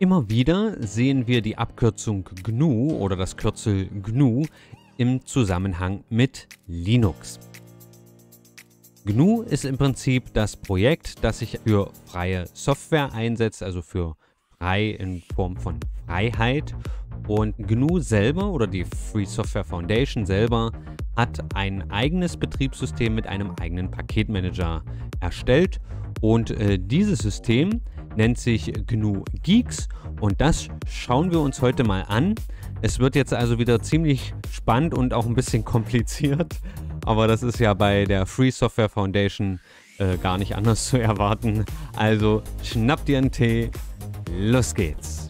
Immer wieder sehen wir die Abkürzung GNU oder das Kürzel GNU im Zusammenhang mit Linux. GNU ist im Prinzip das Projekt, das sich für freie Software einsetzt, also für frei in Form von Freiheit. Und GNU selber oder die Free Software Foundation selber hat ein eigenes Betriebssystem mit einem eigenen Paketmanager erstellt. Und äh, dieses System nennt sich GNU Geeks und das schauen wir uns heute mal an. Es wird jetzt also wieder ziemlich spannend und auch ein bisschen kompliziert, aber das ist ja bei der Free Software Foundation äh, gar nicht anders zu erwarten. Also schnapp dir einen Tee, los geht's!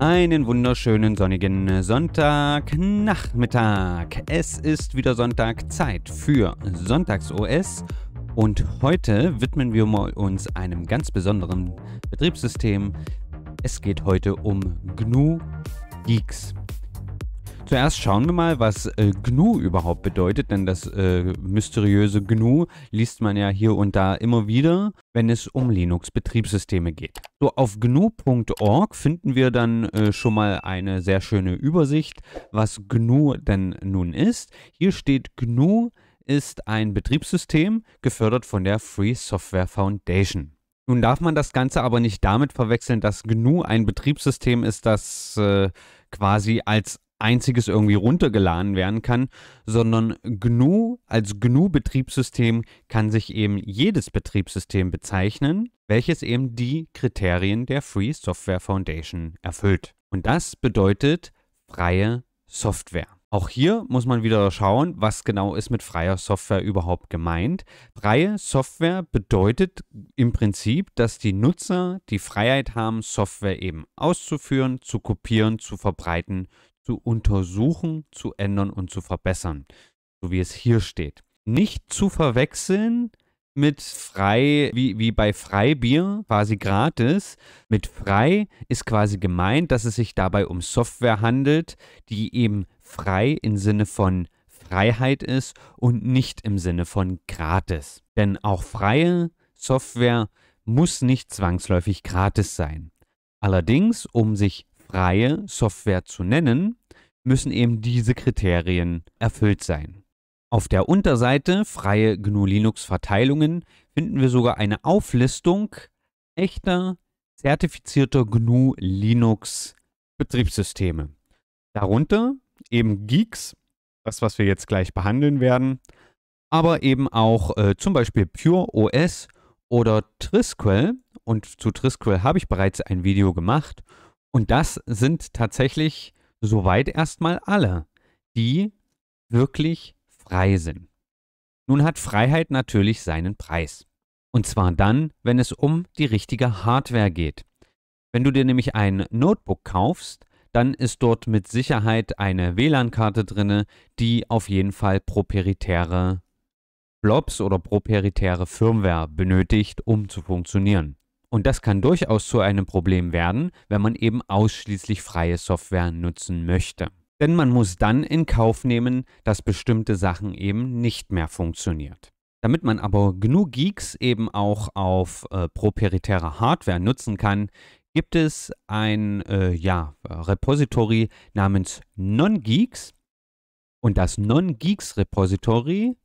Einen wunderschönen sonnigen äh, Sonntagnachmittag. Es ist wieder Sonntag, Zeit für Sonntags-OS und heute widmen wir uns einem ganz besonderen Betriebssystem. Es geht heute um GNU Geeks. Zuerst schauen wir mal, was äh, GNU überhaupt bedeutet, denn das äh, mysteriöse GNU liest man ja hier und da immer wieder, wenn es um Linux-Betriebssysteme geht. So, auf gnu.org finden wir dann äh, schon mal eine sehr schöne Übersicht, was GNU denn nun ist. Hier steht GNU ist ein Betriebssystem, gefördert von der Free Software Foundation. Nun darf man das Ganze aber nicht damit verwechseln, dass GNU ein Betriebssystem ist, das äh, quasi als einziges irgendwie runtergeladen werden kann, sondern GNU als GNU-Betriebssystem kann sich eben jedes Betriebssystem bezeichnen, welches eben die Kriterien der Free Software Foundation erfüllt. Und das bedeutet freie Software. Auch hier muss man wieder schauen, was genau ist mit freier Software überhaupt gemeint. Freie Software bedeutet im Prinzip, dass die Nutzer die Freiheit haben, Software eben auszuführen, zu kopieren, zu verbreiten, zu untersuchen, zu ändern und zu verbessern, so wie es hier steht. Nicht zu verwechseln mit frei, wie, wie bei Freibier, quasi gratis. Mit frei ist quasi gemeint, dass es sich dabei um Software handelt, die eben frei im Sinne von Freiheit ist und nicht im Sinne von gratis. Denn auch freie Software muss nicht zwangsläufig gratis sein. Allerdings, um sich freie Software zu nennen, müssen eben diese Kriterien erfüllt sein. Auf der Unterseite freie GNU Linux Verteilungen finden wir sogar eine Auflistung echter zertifizierter GNU Linux Betriebssysteme. Darunter eben Geeks, das, was wir jetzt gleich behandeln werden, aber eben auch äh, zum Beispiel Pure OS oder Trisquel. Und zu Trisquel habe ich bereits ein Video gemacht. Und das sind tatsächlich soweit erstmal alle, die wirklich frei sind. Nun hat Freiheit natürlich seinen Preis. Und zwar dann, wenn es um die richtige Hardware geht. Wenn du dir nämlich ein Notebook kaufst, dann ist dort mit Sicherheit eine WLAN-Karte drin, die auf jeden Fall proprietäre Blobs oder proprietäre Firmware benötigt, um zu funktionieren. Und das kann durchaus zu einem Problem werden, wenn man eben ausschließlich freie Software nutzen möchte. Denn man muss dann in Kauf nehmen, dass bestimmte Sachen eben nicht mehr funktioniert. Damit man aber genug Geeks eben auch auf äh, proprietäre Hardware nutzen kann, gibt es ein äh, ja, Repository namens Non-Geeks. Und das Non-Geeks-Repository,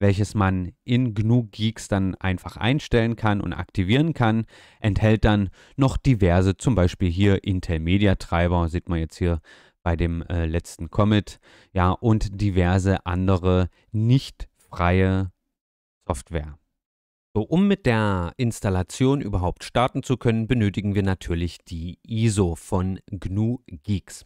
welches man in GNU Geeks dann einfach einstellen kann und aktivieren kann, enthält dann noch diverse, zum Beispiel hier Intel Media Treiber, sieht man jetzt hier bei dem äh, letzten Comet, ja, und diverse andere nicht freie Software. Um mit der Installation überhaupt starten zu können, benötigen wir natürlich die ISO von GNU Geeks.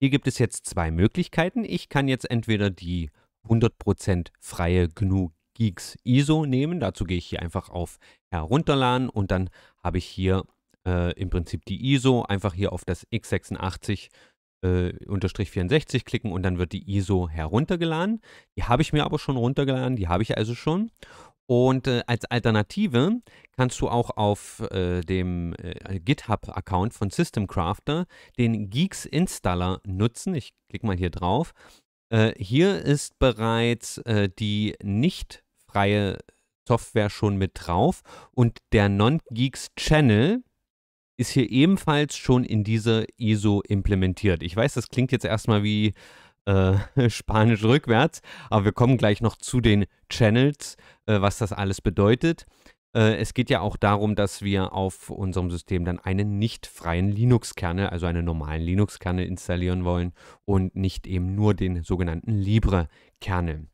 Hier gibt es jetzt zwei Möglichkeiten. Ich kann jetzt entweder die 100% freie GNU Geeks ISO nehmen. Dazu gehe ich hier einfach auf Herunterladen und dann habe ich hier äh, im Prinzip die ISO. Einfach hier auf das x86 äh, unterstrich 64 klicken und dann wird die ISO heruntergeladen. Die habe ich mir aber schon runtergeladen, die habe ich also schon. Und äh, als Alternative kannst du auch auf äh, dem äh, GitHub-Account von Systemcrafter den Geeks Installer nutzen. Ich klicke mal hier drauf. Äh, hier ist bereits äh, die nicht freie Software schon mit drauf und der Non-Geeks-Channel ist hier ebenfalls schon in diese ISO implementiert. Ich weiß, das klingt jetzt erstmal wie äh, Spanisch rückwärts. Aber wir kommen gleich noch zu den Channels, äh, was das alles bedeutet. Äh, es geht ja auch darum, dass wir auf unserem System dann einen nicht freien Linux-Kernel, also einen normalen Linux-Kernel installieren wollen und nicht eben nur den sogenannten Libre-Kernel.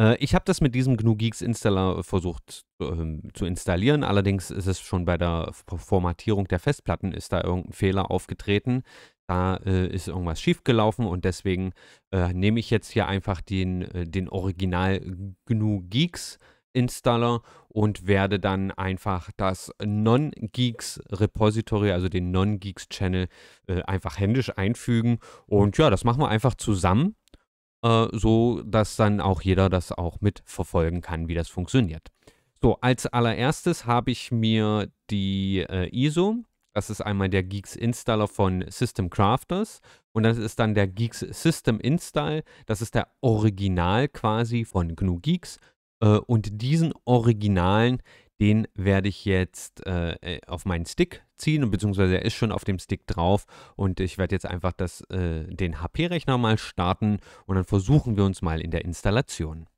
Äh, ich habe das mit diesem GNU Geeks Installer versucht ähm, zu installieren. Allerdings ist es schon bei der Formatierung der Festplatten ist da irgendein Fehler aufgetreten da äh, ist irgendwas schiefgelaufen und deswegen äh, nehme ich jetzt hier einfach den, äh, den Original GNU Geeks Installer und werde dann einfach das Non-Geeks Repository, also den Non-Geeks Channel, äh, einfach händisch einfügen. Und ja, das machen wir einfach zusammen, äh, so dass dann auch jeder das auch mitverfolgen kann, wie das funktioniert. So, als allererstes habe ich mir die äh, ISO das ist einmal der Geeks Installer von System Crafters und das ist dann der Geeks System Install. Das ist der Original quasi von GNU Geeks. Äh, und diesen Originalen, den werde ich jetzt äh, äh auf meinen Stick ziehen, beziehungsweise er ist schon auf dem Stick drauf und ich werde jetzt einfach das, äh, den HP-Rechner mal starten und dann versuchen wir uns mal in der Installation.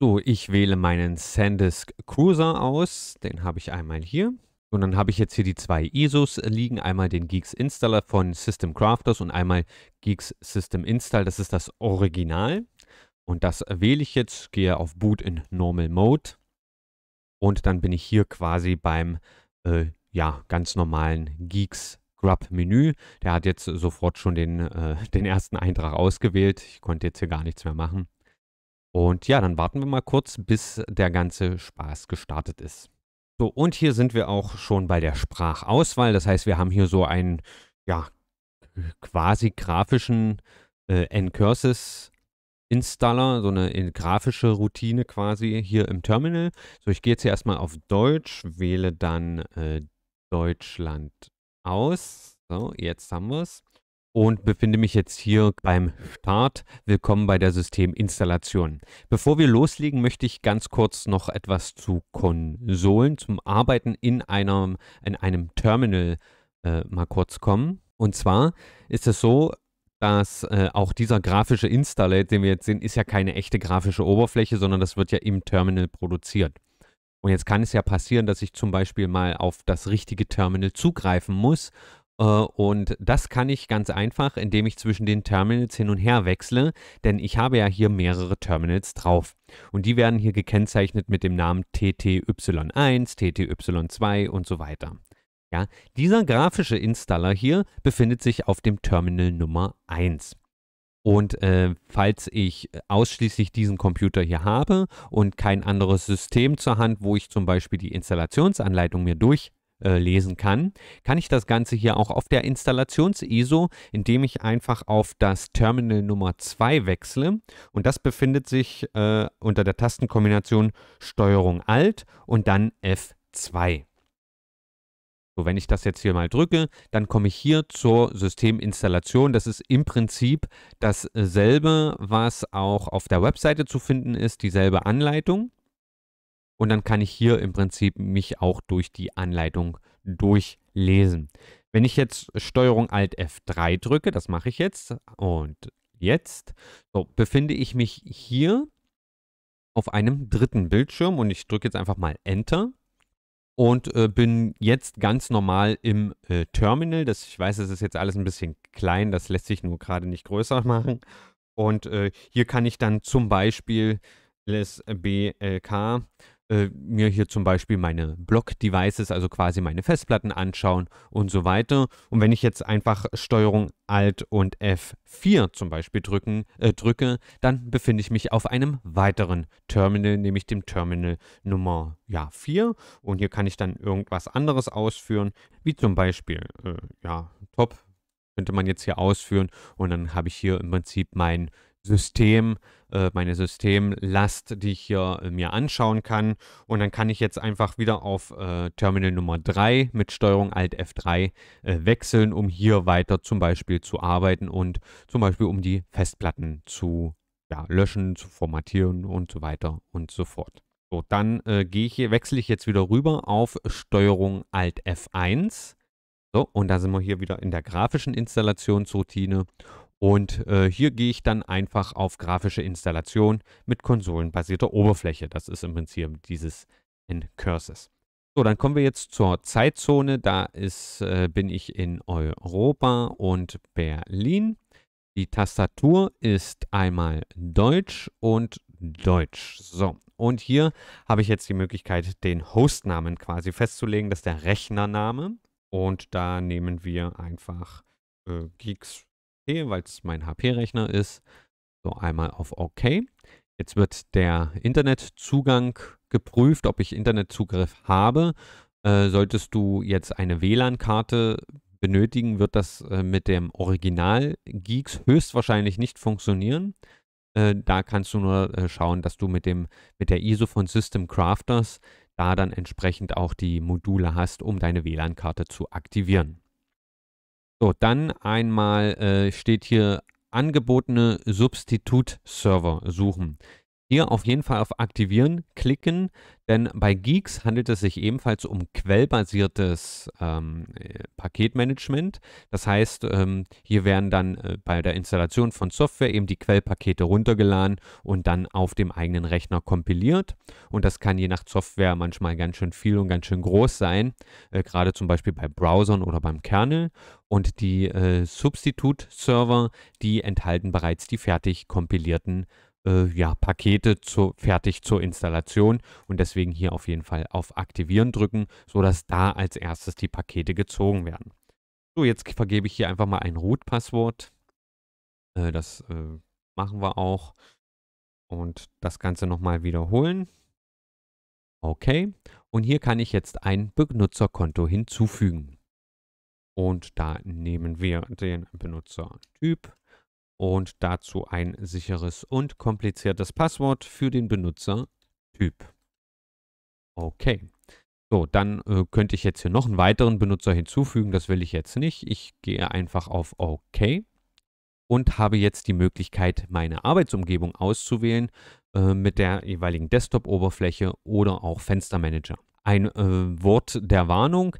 So, ich wähle meinen SanDisk Cruiser aus, den habe ich einmal hier und dann habe ich jetzt hier die zwei ISOs liegen, einmal den Geeks Installer von System Crafters und einmal Geeks System Install, das ist das Original. Und das wähle ich jetzt, gehe auf Boot in Normal Mode und dann bin ich hier quasi beim äh, ja, ganz normalen Geeks Grub Menü. Der hat jetzt sofort schon den, äh, den ersten Eintrag ausgewählt. Ich konnte jetzt hier gar nichts mehr machen. Und ja, dann warten wir mal kurz, bis der ganze Spaß gestartet ist. So, und hier sind wir auch schon bei der Sprachauswahl. Das heißt, wir haben hier so einen, ja, quasi grafischen äh, Ncurses Installer, so eine äh, grafische Routine quasi hier im Terminal. So, ich gehe jetzt hier erstmal auf Deutsch, wähle dann äh, Deutschland aus. So, jetzt haben wir es und befinde mich jetzt hier beim Start. Willkommen bei der Systeminstallation. Bevor wir loslegen, möchte ich ganz kurz noch etwas zu Konsolen, zum Arbeiten in einem, in einem Terminal äh, mal kurz kommen. Und zwar ist es so, dass äh, auch dieser grafische Installer, den wir jetzt sehen, ist ja keine echte grafische Oberfläche, sondern das wird ja im Terminal produziert. Und jetzt kann es ja passieren, dass ich zum Beispiel mal auf das richtige Terminal zugreifen muss äh, und das kann ich ganz einfach, indem ich zwischen den Terminals hin und her wechsle, denn ich habe ja hier mehrere Terminals drauf. Und die werden hier gekennzeichnet mit dem Namen TTY1, TTY2 und so weiter. Ja, dieser grafische Installer hier befindet sich auf dem Terminal Nummer 1. Und äh, falls ich ausschließlich diesen Computer hier habe und kein anderes System zur Hand, wo ich zum Beispiel die Installationsanleitung mir durch äh, lesen kann, kann ich das Ganze hier auch auf der Installations-ISO, indem ich einfach auf das Terminal Nummer 2 wechsle und das befindet sich äh, unter der Tastenkombination Steuerung Alt und dann F2. So, wenn ich das jetzt hier mal drücke, dann komme ich hier zur Systeminstallation. Das ist im Prinzip dasselbe, was auch auf der Webseite zu finden ist, dieselbe Anleitung. Und dann kann ich hier im Prinzip mich auch durch die Anleitung durchlesen. Wenn ich jetzt Steuerung Alt F3 drücke, das mache ich jetzt und jetzt, so befinde ich mich hier auf einem dritten Bildschirm und ich drücke jetzt einfach mal Enter und äh, bin jetzt ganz normal im äh, Terminal. Das, ich weiß, es ist jetzt alles ein bisschen klein, das lässt sich nur gerade nicht größer machen. Und äh, hier kann ich dann zum Beispiel BLK äh, mir hier zum Beispiel meine Block-Devices, also quasi meine Festplatten anschauen und so weiter. Und wenn ich jetzt einfach Steuerung Alt und F4 zum Beispiel drücken, äh, drücke, dann befinde ich mich auf einem weiteren Terminal, nämlich dem Terminal Nummer ja, 4. Und hier kann ich dann irgendwas anderes ausführen, wie zum Beispiel äh, ja, Top könnte man jetzt hier ausführen. Und dann habe ich hier im Prinzip mein System, äh, meine Systemlast, die ich hier äh, mir anschauen kann. Und dann kann ich jetzt einfach wieder auf äh, Terminal Nummer 3 mit Steuerung Alt F3 wechseln, um hier weiter zum Beispiel zu arbeiten und zum Beispiel um die Festplatten zu ja, löschen, zu formatieren und so weiter und so fort. So, dann gehe ich hier, wechsle ich jetzt wieder rüber auf Steuerung Alt F1. So, und da sind wir hier wieder in der grafischen Installationsroutine und äh, hier gehe ich dann einfach auf grafische Installation mit konsolenbasierter Oberfläche. Das ist im Prinzip dieses N-Curses. So, dann kommen wir jetzt zur Zeitzone. Da ist, äh, bin ich in Europa und Berlin. Die Tastatur ist einmal Deutsch und Deutsch. So, und hier habe ich jetzt die Möglichkeit, den Hostnamen quasi festzulegen. Das ist der Rechnername. Und da nehmen wir einfach äh, Geeks weil es mein HP-Rechner ist. So, einmal auf OK. Jetzt wird der Internetzugang geprüft, ob ich Internetzugriff habe. Äh, solltest du jetzt eine WLAN-Karte benötigen, wird das äh, mit dem Original Geeks höchstwahrscheinlich nicht funktionieren. Äh, da kannst du nur äh, schauen, dass du mit, dem, mit der ISO von System Crafters da dann entsprechend auch die Module hast, um deine WLAN-Karte zu aktivieren. So, dann einmal äh, steht hier angebotene Substitut-Server suchen. Hier auf jeden Fall auf Aktivieren klicken, denn bei Geeks handelt es sich ebenfalls um quellbasiertes ähm, äh, Paketmanagement. Das heißt, ähm, hier werden dann äh, bei der Installation von Software eben die Quellpakete runtergeladen und dann auf dem eigenen Rechner kompiliert. Und das kann je nach Software manchmal ganz schön viel und ganz schön groß sein, äh, gerade zum Beispiel bei Browsern oder beim Kernel. Und die äh, Substitute-Server, die enthalten bereits die fertig kompilierten äh, ja, Pakete zu, fertig zur Installation und deswegen hier auf jeden Fall auf Aktivieren drücken, sodass da als erstes die Pakete gezogen werden. So, jetzt vergebe ich hier einfach mal ein Root-Passwort. Äh, das äh, machen wir auch. Und das Ganze nochmal wiederholen. Okay. Und hier kann ich jetzt ein Benutzerkonto hinzufügen. Und da nehmen wir den Benutzertyp und dazu ein sicheres und kompliziertes Passwort für den Benutzertyp. Okay. So, dann äh, könnte ich jetzt hier noch einen weiteren Benutzer hinzufügen. Das will ich jetzt nicht. Ich gehe einfach auf OK und habe jetzt die Möglichkeit, meine Arbeitsumgebung auszuwählen äh, mit der jeweiligen Desktop-Oberfläche oder auch Fenstermanager. Ein äh, Wort der Warnung,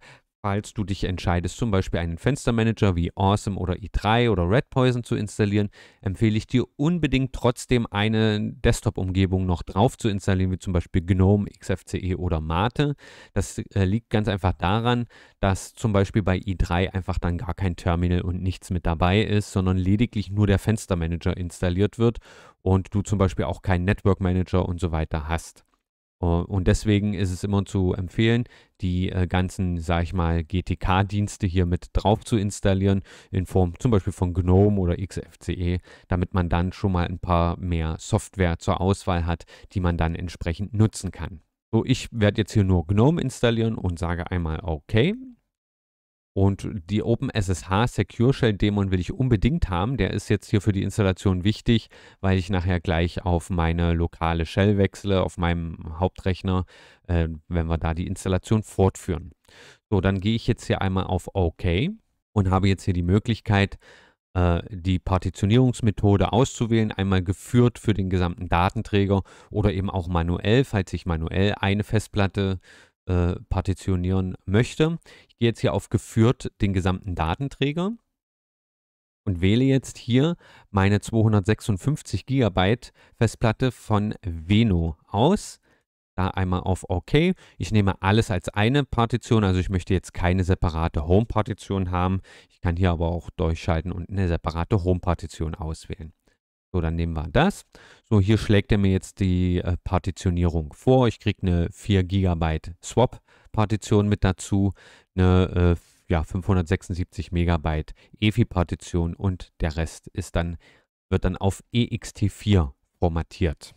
falls du dich entscheidest, zum Beispiel einen Fenstermanager wie Awesome oder e i3 oder Red Poison zu installieren, empfehle ich dir unbedingt trotzdem eine Desktop-Umgebung noch drauf zu installieren, wie zum Beispiel GNOME, XFCE oder Mate. Das äh, liegt ganz einfach daran, dass zum Beispiel bei e i3 einfach dann gar kein Terminal und nichts mit dabei ist, sondern lediglich nur der Fenstermanager installiert wird und du zum Beispiel auch keinen Network Manager und so weiter hast. Äh, und deswegen ist es immer zu empfehlen, die äh, ganzen, sag ich mal, GTK-Dienste hier mit drauf zu installieren, in Form zum Beispiel von GNOME oder XFCE, damit man dann schon mal ein paar mehr Software zur Auswahl hat, die man dann entsprechend nutzen kann. So, ich werde jetzt hier nur GNOME installieren und sage einmal OK. Und die OpenSSH Secure Shell Dämon will ich unbedingt haben. Der ist jetzt hier für die Installation wichtig, weil ich nachher gleich auf meine lokale Shell wechsle, auf meinem Hauptrechner, äh, wenn wir da die Installation fortführen. So, dann gehe ich jetzt hier einmal auf OK und habe jetzt hier die Möglichkeit, äh, die Partitionierungsmethode auszuwählen, einmal geführt für den gesamten Datenträger oder eben auch manuell, falls ich manuell eine Festplatte äh, äh, partitionieren möchte. Ich gehe jetzt hier auf geführt den gesamten Datenträger und wähle jetzt hier meine 256 GB Festplatte von Veno aus. Da einmal auf OK. Ich nehme alles als eine Partition, also ich möchte jetzt keine separate Home-Partition haben. Ich kann hier aber auch durchschalten und eine separate Home-Partition auswählen. So, dann nehmen wir das. So, hier schlägt er mir jetzt die äh, Partitionierung vor. Ich kriege eine 4 GB Swap-Partition mit dazu, eine äh, ja, 576 MB EFI-Partition und der Rest ist dann, wird dann auf EXT4 formatiert.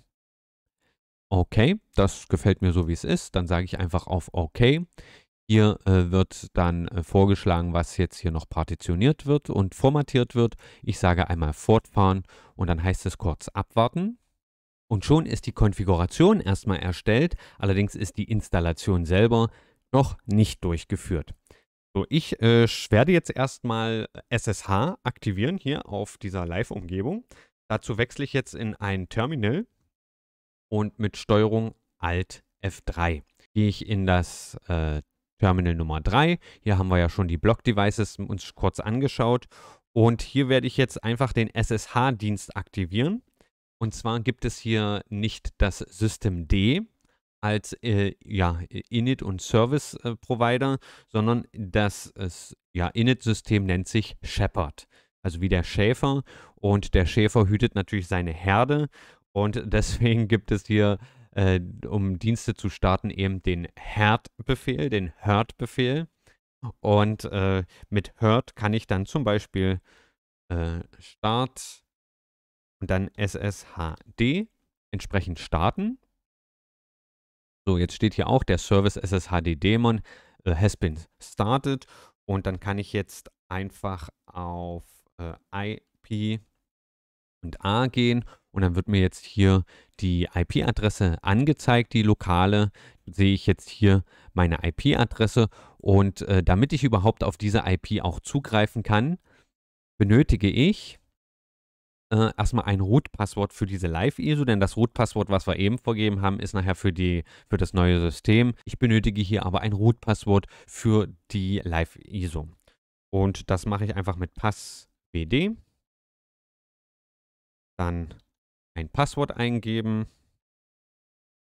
Okay, das gefällt mir so, wie es ist. Dann sage ich einfach auf OK. Hier äh, wird dann äh, vorgeschlagen, was jetzt hier noch partitioniert wird und formatiert wird. Ich sage einmal fortfahren und dann heißt es kurz abwarten. Und schon ist die Konfiguration erstmal erstellt, allerdings ist die Installation selber noch nicht durchgeführt. So, ich äh, werde jetzt erstmal SSH aktivieren hier auf dieser Live-Umgebung. Dazu wechsle ich jetzt in ein Terminal und mit Steuerung Alt F3 gehe ich in das äh, Terminal Nummer 3. Hier haben wir ja schon die Block Devices uns kurz angeschaut. Und hier werde ich jetzt einfach den SSH-Dienst aktivieren. Und zwar gibt es hier nicht das System D als äh, ja, Init- und Service-Provider, äh, sondern das ja, Init-System nennt sich Shepard. Also wie der Schäfer. Und der Schäfer hütet natürlich seine Herde. Und deswegen gibt es hier äh, um Dienste zu starten, eben den Herd-Befehl, den Herd-Befehl. Und äh, mit Herd kann ich dann zum Beispiel äh, Start und dann SSHD entsprechend starten. So, jetzt steht hier auch der Service SSHD-Daemon äh, has been started. Und dann kann ich jetzt einfach auf äh, IP und A gehen und dann wird mir jetzt hier die IP-Adresse angezeigt, die lokale. Sehe ich jetzt hier meine IP-Adresse und äh, damit ich überhaupt auf diese IP auch zugreifen kann, benötige ich äh, erstmal ein Root-Passwort für diese Live-ISO, denn das Root-Passwort, was wir eben vorgegeben haben, ist nachher für, die, für das neue System. Ich benötige hier aber ein Root-Passwort für die Live-ISO. Und das mache ich einfach mit Pass WD dann ein Passwort eingeben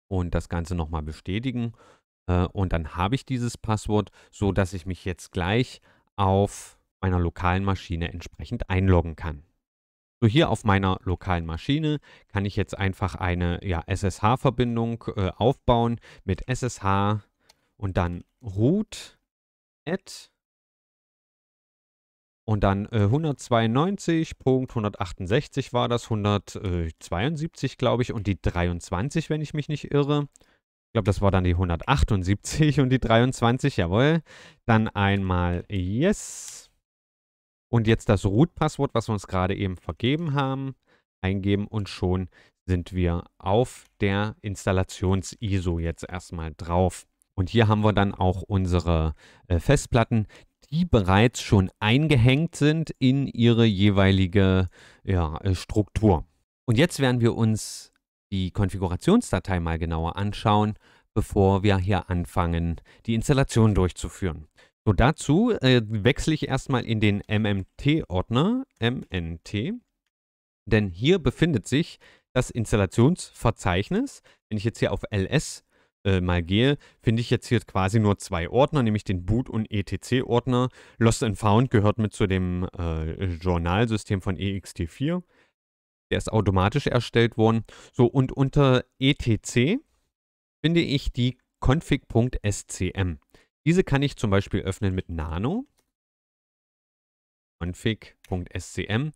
und das Ganze nochmal bestätigen. Äh, und dann habe ich dieses Passwort, so dass ich mich jetzt gleich auf meiner lokalen Maschine entsprechend einloggen kann. So hier auf meiner lokalen Maschine kann ich jetzt einfach eine ja, SSH-Verbindung äh, aufbauen mit SSH und dann root at und dann äh, 192.168 war das, 172 glaube ich und die 23, wenn ich mich nicht irre. Ich glaube, das war dann die 178 und die 23, jawohl. Dann einmal Yes. Und jetzt das Root-Passwort, was wir uns gerade eben vergeben haben, eingeben und schon sind wir auf der Installations-ISO jetzt erstmal drauf. Und hier haben wir dann auch unsere äh, Festplatten, die bereits schon eingehängt sind in ihre jeweilige ja, äh, Struktur. Und jetzt werden wir uns die Konfigurationsdatei mal genauer anschauen, bevor wir hier anfangen, die Installation durchzuführen. So, dazu äh, wechsle ich erstmal in den MMT-Ordner, MNT, denn hier befindet sich das Installationsverzeichnis. Wenn ich jetzt hier auf LS äh, mal gehe, finde ich jetzt hier quasi nur zwei Ordner, nämlich den Boot- und ETC-Ordner. Lost and Found gehört mit zu dem äh, Journalsystem von EXT4. Der ist automatisch erstellt worden. So, und unter ETC finde ich die config.scm. Diese kann ich zum Beispiel öffnen mit nano config.scm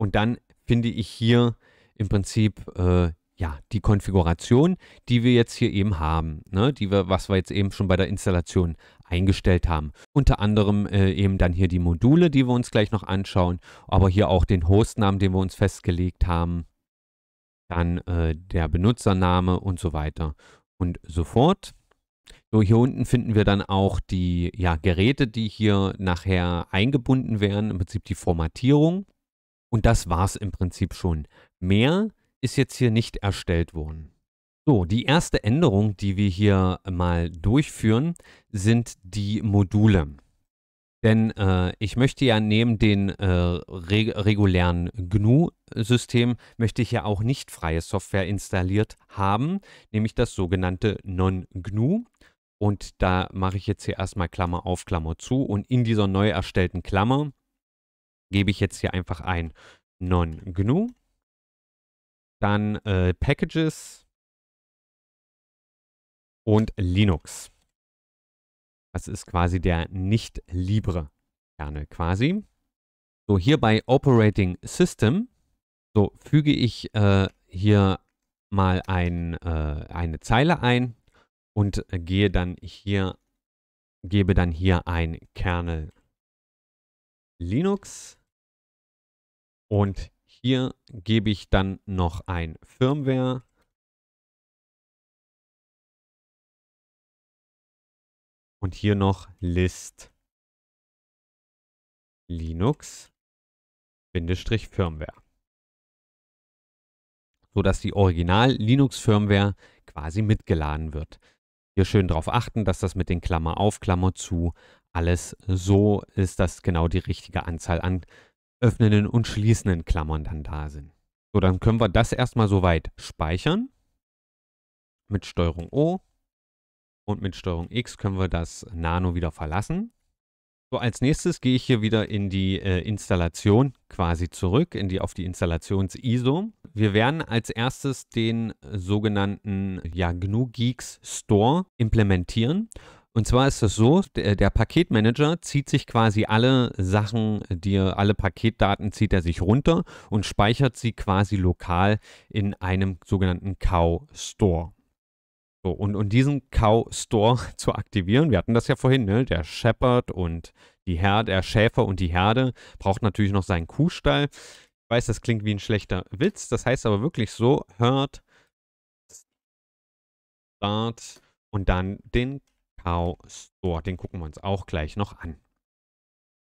und dann finde ich hier im Prinzip äh, ja, die Konfiguration, die wir jetzt hier eben haben, ne, die wir, was wir jetzt eben schon bei der Installation eingestellt haben. Unter anderem äh, eben dann hier die Module, die wir uns gleich noch anschauen, aber hier auch den Hostnamen, den wir uns festgelegt haben, dann äh, der Benutzername und so weiter und so fort. So, hier unten finden wir dann auch die ja, Geräte, die hier nachher eingebunden werden, im Prinzip die Formatierung. Und das war es im Prinzip schon. Mehr ist jetzt hier nicht erstellt worden. So, die erste Änderung, die wir hier mal durchführen, sind die Module. Denn äh, ich möchte ja neben dem äh, reg regulären GNU-System, möchte ich ja auch nicht freie Software installiert haben, nämlich das sogenannte Non-GNU. Und da mache ich jetzt hier erstmal Klammer auf, Klammer zu. Und in dieser neu erstellten Klammer gebe ich jetzt hier einfach ein Non-GNU dann äh, Packages und Linux. Das ist quasi der Nicht-Libre-Kernel quasi. So, hier bei Operating System, so füge ich äh, hier mal ein, äh, eine Zeile ein und gehe dann hier, gebe dann hier ein Kernel Linux und hier gebe ich dann noch ein Firmware. Und hier noch list Linux-Firmware. So dass die Original-Linux-Firmware quasi mitgeladen wird. Hier schön darauf achten, dass das mit den Klammer auf, Klammer zu alles so ist, dass genau die richtige Anzahl an öffnenden und schließenden Klammern dann da sind. So, dann können wir das erstmal soweit speichern. Mit Steuerung O und mit Steuerung X können wir das Nano wieder verlassen. So, als nächstes gehe ich hier wieder in die äh, Installation quasi zurück, in die, auf die Installations-ISO. Wir werden als erstes den sogenannten ja, GNU Geeks Store implementieren. Und zwar ist es so, der, äh, der, Paketmanager zieht sich quasi alle Sachen, die alle Paketdaten zieht er sich runter und speichert sie quasi lokal in einem sogenannten Cow-Store. So, und, um diesen Cow-Store zu aktivieren, wir hatten das ja vorhin, ne? der Shepherd und die Herde, der Schäfer und die Herde braucht natürlich noch seinen Kuhstall. Ich weiß, das klingt wie ein schlechter Witz, das heißt aber wirklich so, hört, start und dann den Store. Den gucken wir uns auch gleich noch an.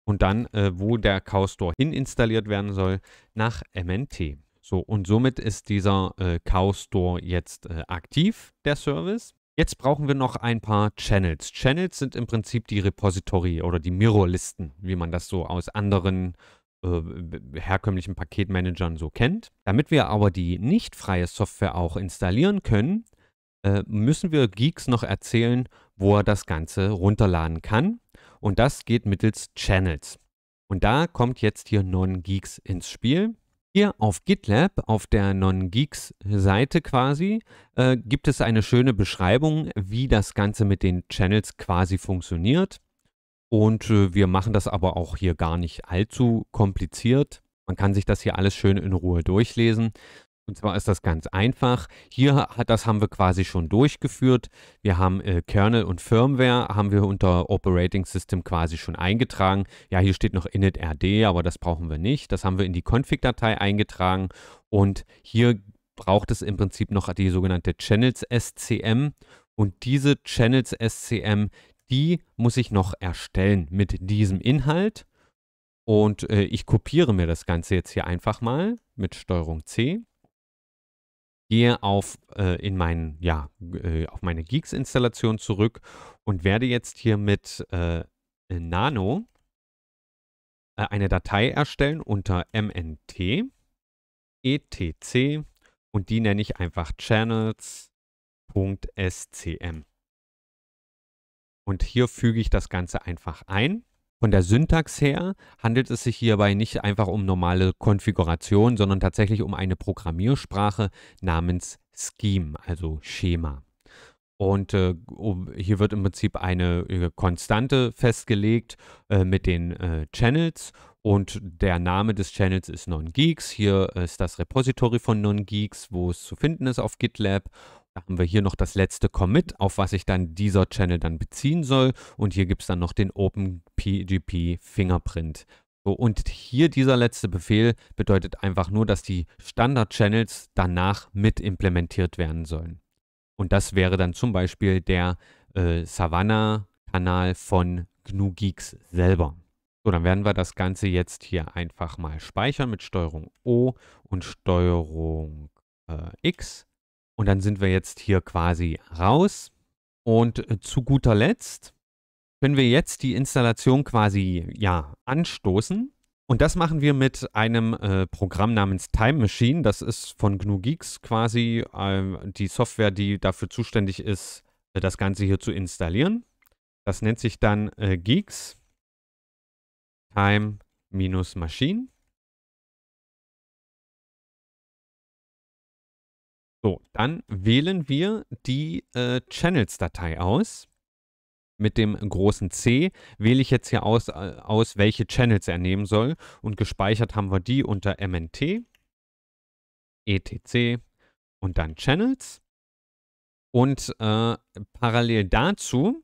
Und dann, äh, wo der Cow Store hin installiert werden soll, nach MNT. So, und somit ist dieser äh, Cow Store jetzt äh, aktiv, der Service. Jetzt brauchen wir noch ein paar Channels. Channels sind im Prinzip die Repository oder die Mirrorlisten, wie man das so aus anderen äh, herkömmlichen Paketmanagern so kennt. Damit wir aber die nicht freie Software auch installieren können, äh, müssen wir Geeks noch erzählen, wo er das Ganze runterladen kann. Und das geht mittels Channels. Und da kommt jetzt hier Non-Geeks ins Spiel. Hier auf GitLab, auf der Non-Geeks-Seite quasi, äh, gibt es eine schöne Beschreibung, wie das Ganze mit den Channels quasi funktioniert. Und äh, wir machen das aber auch hier gar nicht allzu kompliziert. Man kann sich das hier alles schön in Ruhe durchlesen. Und zwar ist das ganz einfach. Hier, hat, das haben wir quasi schon durchgeführt. Wir haben äh, Kernel und Firmware, haben wir unter Operating System quasi schon eingetragen. Ja, hier steht noch initrd, aber das brauchen wir nicht. Das haben wir in die Config-Datei eingetragen. Und hier braucht es im Prinzip noch die sogenannte Channels SCM. Und diese Channels SCM, die muss ich noch erstellen mit diesem Inhalt. Und äh, ich kopiere mir das Ganze jetzt hier einfach mal mit Steuerung C gehe auf, äh, in mein, ja, äh, auf meine Geeks-Installation zurück und werde jetzt hier mit äh, äh Nano äh, eine Datei erstellen unter mnt etc und die nenne ich einfach channels.scm. Und hier füge ich das Ganze einfach ein von der Syntax her handelt es sich hierbei nicht einfach um normale Konfiguration, sondern tatsächlich um eine Programmiersprache namens Scheme, also Schema. Und äh, hier wird im Prinzip eine äh, Konstante festgelegt äh, mit den äh, Channels. Und der Name des Channels ist NonGeeks. Hier ist das Repository von NonGeeks, wo es zu finden ist auf GitLab haben wir hier noch das letzte Commit, auf was sich dann dieser Channel dann beziehen soll. Und hier gibt es dann noch den OpenPGP Fingerprint. So, und hier dieser letzte Befehl bedeutet einfach nur, dass die Standard-Channels danach mit implementiert werden sollen. Und das wäre dann zum Beispiel der äh, Savannah-Kanal von GNU Geeks selber. So, dann werden wir das Ganze jetzt hier einfach mal speichern mit Steuerung O und Steuerung äh, X. Und dann sind wir jetzt hier quasi raus. Und äh, zu guter Letzt können wir jetzt die Installation quasi ja, anstoßen. Und das machen wir mit einem äh, Programm namens Time Machine. Das ist von GNU Geeks quasi äh, die Software, die dafür zuständig ist, äh, das Ganze hier zu installieren. Das nennt sich dann äh, Geeks Time-Machine. So, dann wählen wir die äh, Channels-Datei aus. Mit dem großen C wähle ich jetzt hier aus, äh, aus, welche Channels er nehmen soll. Und gespeichert haben wir die unter MNT, ETC und dann Channels. Und äh, parallel dazu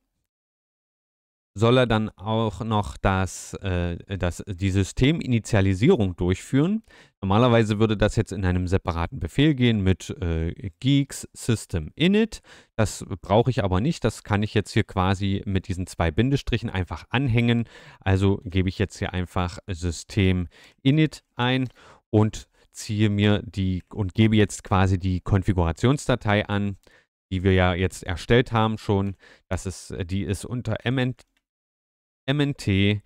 soll er dann auch noch das, äh, das, die Systeminitialisierung durchführen. Normalerweise würde das jetzt in einem separaten Befehl gehen mit äh, geeks system init. Das brauche ich aber nicht. Das kann ich jetzt hier quasi mit diesen zwei Bindestrichen einfach anhängen. Also gebe ich jetzt hier einfach system init ein und ziehe mir die und gebe jetzt quasi die Konfigurationsdatei an die wir ja jetzt erstellt haben schon. Das ist, die ist unter mnt mnt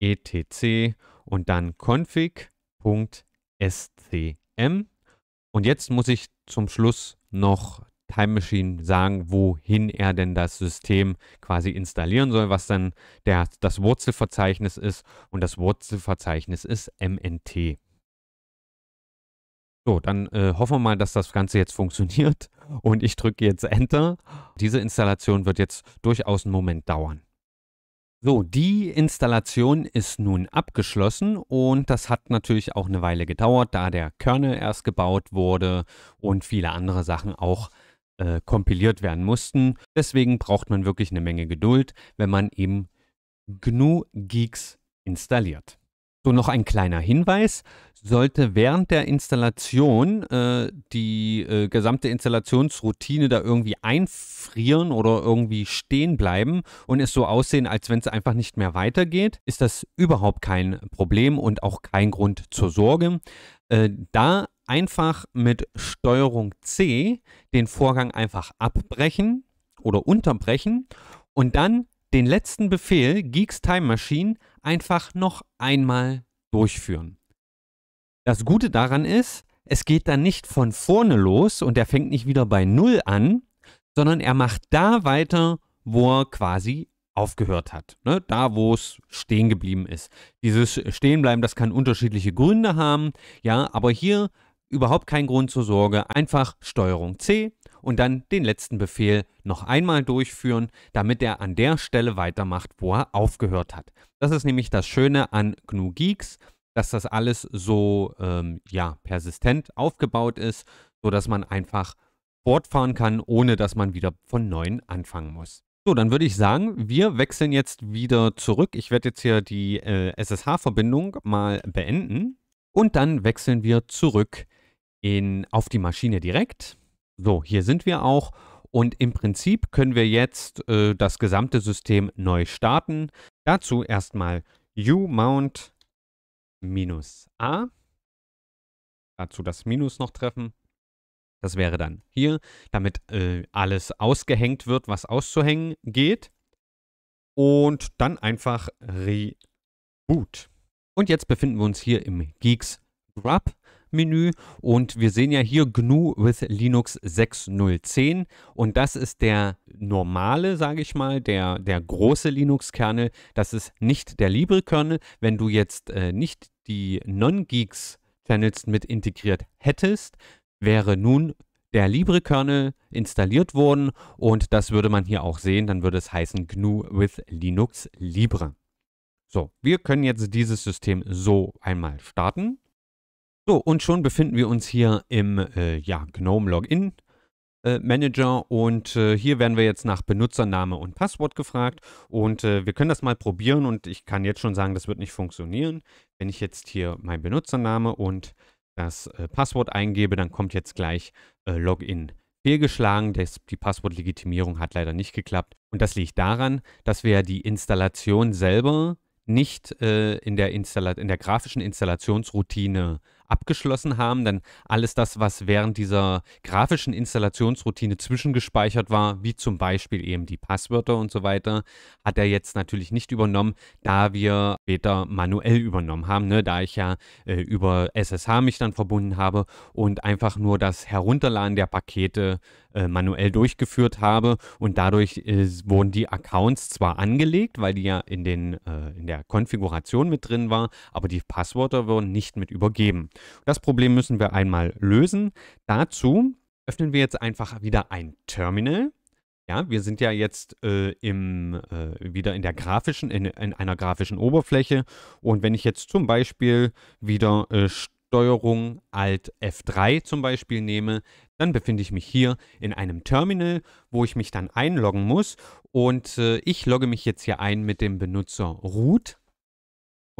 etc und dann config.scm. Und jetzt muss ich zum Schluss noch Time Machine sagen, wohin er denn das System quasi installieren soll, was dann der, das Wurzelverzeichnis ist. Und das Wurzelverzeichnis ist MNT. So, dann äh, hoffen wir mal, dass das Ganze jetzt funktioniert. Und ich drücke jetzt Enter. Diese Installation wird jetzt durchaus einen Moment dauern. So, die Installation ist nun abgeschlossen und das hat natürlich auch eine Weile gedauert, da der Kernel erst gebaut wurde und viele andere Sachen auch äh, kompiliert werden mussten. Deswegen braucht man wirklich eine Menge Geduld, wenn man eben GNU Geeks installiert. So noch ein kleiner Hinweis. Sollte während der Installation äh, die äh, gesamte Installationsroutine da irgendwie einfrieren oder irgendwie stehen bleiben und es so aussehen, als wenn es einfach nicht mehr weitergeht, ist das überhaupt kein Problem und auch kein Grund zur Sorge. Äh, da einfach mit Steuerung C den Vorgang einfach abbrechen oder unterbrechen und dann den letzten Befehl, Geeks Time Machine, einfach noch einmal durchführen. Das Gute daran ist, es geht dann nicht von vorne los und er fängt nicht wieder bei Null an, sondern er macht da weiter, wo er quasi aufgehört hat. Ne? Da, wo es stehen geblieben ist. Dieses Stehenbleiben, das kann unterschiedliche Gründe haben, ja, aber hier überhaupt kein Grund zur Sorge. Einfach Steuerung C, und dann den letzten Befehl noch einmal durchführen, damit er an der Stelle weitermacht, wo er aufgehört hat. Das ist nämlich das Schöne an GNU Geeks, dass das alles so ähm, ja, persistent aufgebaut ist, sodass man einfach fortfahren kann, ohne dass man wieder von neuem anfangen muss. So, dann würde ich sagen, wir wechseln jetzt wieder zurück. Ich werde jetzt hier die äh, SSH-Verbindung mal beenden und dann wechseln wir zurück in, auf die Maschine direkt so, hier sind wir auch. Und im Prinzip können wir jetzt äh, das gesamte System neu starten. Dazu erstmal umount minus a. Dazu das Minus noch treffen. Das wäre dann hier, damit äh, alles ausgehängt wird, was auszuhängen geht. Und dann einfach reboot. Und jetzt befinden wir uns hier im Geeks Grub. Menü und wir sehen ja hier GNU with Linux 6.0.10 und das ist der normale, sage ich mal, der, der große Linux-Kernel. Das ist nicht der Libre-Kernel. Wenn du jetzt äh, nicht die Non-Geeks-Channels mit integriert hättest, wäre nun der Libre-Kernel installiert worden und das würde man hier auch sehen. Dann würde es heißen GNU with Linux Libre. So, wir können jetzt dieses System so einmal starten. So, und schon befinden wir uns hier im äh, ja, GNOME Login äh, Manager und äh, hier werden wir jetzt nach Benutzername und Passwort gefragt und äh, wir können das mal probieren und ich kann jetzt schon sagen, das wird nicht funktionieren. Wenn ich jetzt hier mein Benutzername und das äh, Passwort eingebe, dann kommt jetzt gleich äh, Login fehlgeschlagen. Das, die Passwortlegitimierung hat leider nicht geklappt und das liegt daran, dass wir die Installation selber nicht in, der in der grafischen Installationsroutine äh, abgeschlossen haben, dann alles das, was während dieser grafischen Installationsroutine zwischengespeichert war, wie zum Beispiel eben die Passwörter und so weiter, hat er jetzt natürlich nicht übernommen, da wir später manuell übernommen haben, ne? da ich ja äh, über SSH mich dann verbunden habe und einfach nur das Herunterladen der Pakete äh, manuell durchgeführt habe und dadurch äh, wurden die Accounts zwar angelegt, weil die ja in, den, äh, in der Konfiguration mit drin war, aber die Passwörter wurden nicht mit übergeben. Das Problem müssen wir einmal lösen. Dazu öffnen wir jetzt einfach wieder ein Terminal. Ja, wir sind ja jetzt äh, im, äh, wieder in der grafischen, in, in, einer grafischen Oberfläche. Und wenn ich jetzt zum Beispiel wieder äh, Steuerung Alt F3 zum Beispiel nehme, dann befinde ich mich hier in einem Terminal, wo ich mich dann einloggen muss. Und äh, ich logge mich jetzt hier ein mit dem Benutzer root.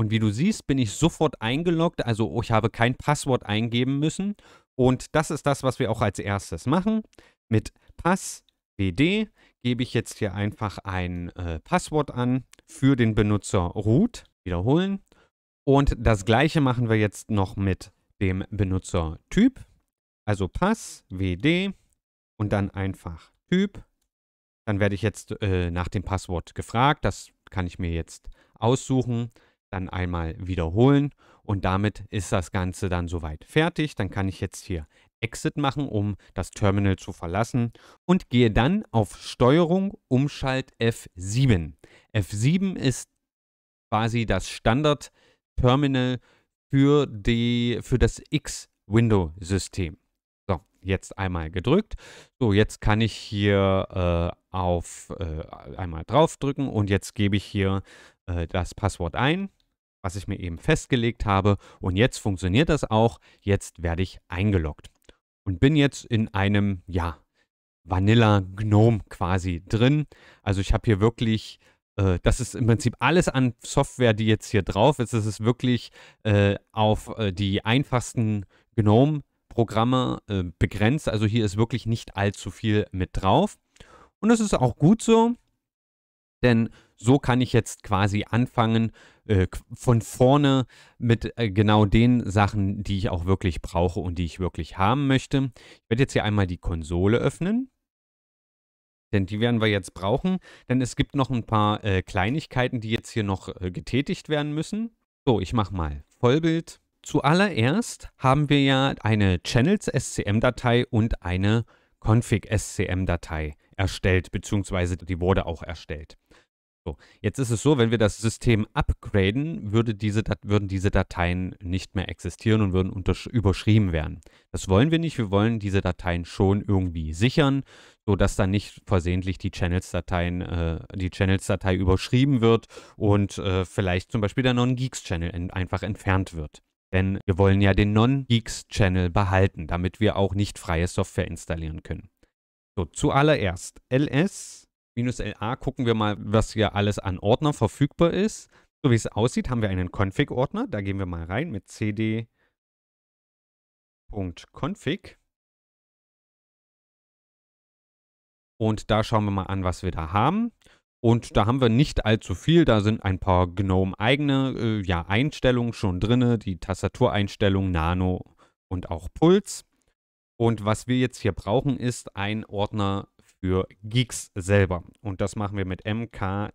Und wie du siehst, bin ich sofort eingeloggt, also oh, ich habe kein Passwort eingeben müssen. Und das ist das, was wir auch als erstes machen. Mit Passwd gebe ich jetzt hier einfach ein äh, Passwort an für den Benutzer root. Wiederholen. Und das gleiche machen wir jetzt noch mit dem Benutzertyp. Also Passwd und dann einfach Typ. Dann werde ich jetzt äh, nach dem Passwort gefragt. Das kann ich mir jetzt aussuchen dann einmal wiederholen und damit ist das Ganze dann soweit fertig. Dann kann ich jetzt hier Exit machen, um das Terminal zu verlassen und gehe dann auf Steuerung Umschalt F7. F7 ist quasi das Standard-Terminal für, für das X-Window-System. So, jetzt einmal gedrückt. So, jetzt kann ich hier äh, auf äh, einmal draufdrücken und jetzt gebe ich hier äh, das Passwort ein was ich mir eben festgelegt habe. Und jetzt funktioniert das auch. Jetzt werde ich eingeloggt und bin jetzt in einem, ja, Vanilla Gnome quasi drin. Also ich habe hier wirklich, äh, das ist im Prinzip alles an Software, die jetzt hier drauf ist. Es ist wirklich äh, auf äh, die einfachsten Gnome Programme äh, begrenzt. Also hier ist wirklich nicht allzu viel mit drauf. Und es ist auch gut so denn so kann ich jetzt quasi anfangen äh, von vorne mit äh, genau den Sachen, die ich auch wirklich brauche und die ich wirklich haben möchte. Ich werde jetzt hier einmal die Konsole öffnen. Denn die werden wir jetzt brauchen, denn es gibt noch ein paar äh, Kleinigkeiten, die jetzt hier noch äh, getätigt werden müssen. So, ich mache mal Vollbild. Zuallererst haben wir ja eine Channels SCM-Datei und eine config-scm-Datei erstellt, beziehungsweise die wurde auch erstellt. So, jetzt ist es so, wenn wir das System upgraden, würde diese, würden diese Dateien nicht mehr existieren und würden überschrieben werden. Das wollen wir nicht. Wir wollen diese Dateien schon irgendwie sichern, sodass dann nicht versehentlich die Channels-Dateien, äh, die Channels-Datei überschrieben wird und äh, vielleicht zum Beispiel der Non-Geeks-Channel einfach entfernt wird. Denn wir wollen ja den Non-Geeks-Channel behalten, damit wir auch nicht freie Software installieren können. So, zuallererst ls-la gucken wir mal, was hier alles an Ordner verfügbar ist. So wie es aussieht, haben wir einen Config-Ordner. Da gehen wir mal rein mit cd.config. Und da schauen wir mal an, was wir da haben. Und da haben wir nicht allzu viel, da sind ein paar GNOME-eigene äh, ja, Einstellungen schon drin, die Tastatureinstellung, Nano und auch Puls. Und was wir jetzt hier brauchen, ist ein Ordner für Geeks selber. Und das machen wir mit mk4